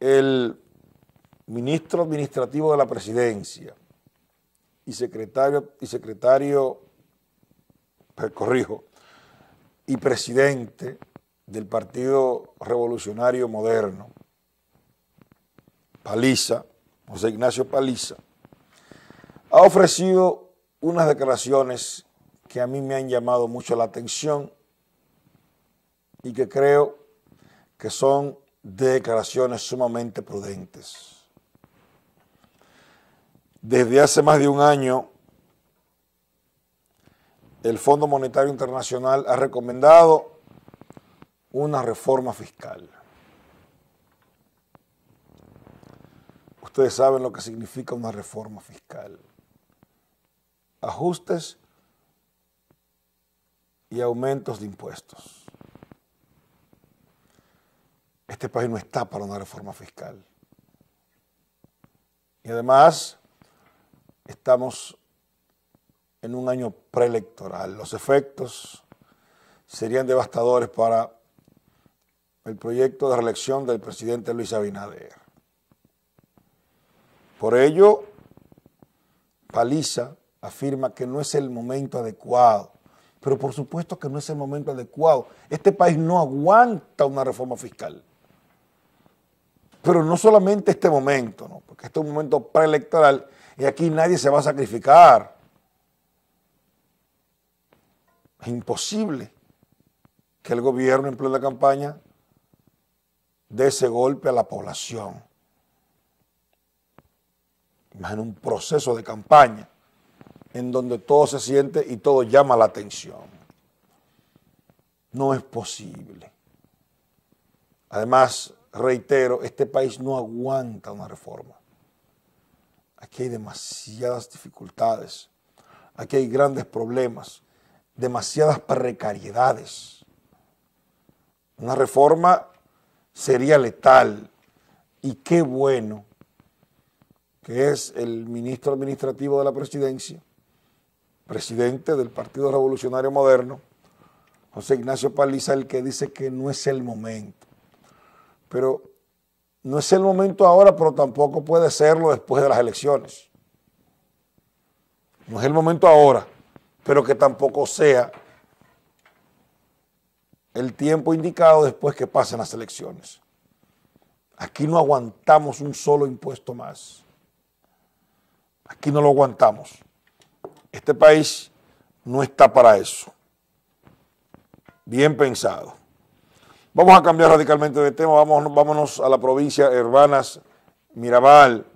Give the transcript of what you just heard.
el ministro administrativo de la presidencia y secretario, y secretario, pues, corrijo, y presidente del Partido Revolucionario Moderno, Paliza, José Ignacio Paliza, ha ofrecido unas declaraciones que a mí me han llamado mucho la atención y que creo que son declaraciones sumamente prudentes. Desde hace más de un año, el Fondo Monetario Internacional ha recomendado una reforma fiscal. Ustedes saben lo que significa una reforma fiscal. Ajustes y aumentos de impuestos. Este país no está para una reforma fiscal. Y además, estamos en un año preelectoral. Los efectos serían devastadores para el proyecto de reelección del presidente Luis Abinader. Por ello, Paliza afirma que no es el momento adecuado, pero por supuesto que no es el momento adecuado. Este país no aguanta una reforma fiscal. Pero no solamente este momento, porque este es un momento preelectoral y aquí nadie se va a sacrificar. Es imposible que el gobierno en plena campaña dé ese golpe a la población. en un proceso de campaña en donde todo se siente y todo llama la atención. No es posible. Además, reitero, este país no aguanta una reforma. Aquí hay demasiadas dificultades, aquí hay grandes problemas, demasiadas precariedades. Una reforma sería letal y qué bueno que es el ministro administrativo de la presidencia, presidente del Partido Revolucionario Moderno, José Ignacio Paliza, el que dice que no es el momento. Pero no es el momento ahora, pero tampoco puede serlo después de las elecciones. No es el momento ahora, pero que tampoco sea el tiempo indicado después que pasen las elecciones. Aquí no aguantamos un solo impuesto más. Aquí no lo aguantamos. Este país no está para eso. Bien pensado. Vamos a cambiar radicalmente de tema, vámonos, vámonos a la provincia Hermanas Mirabal.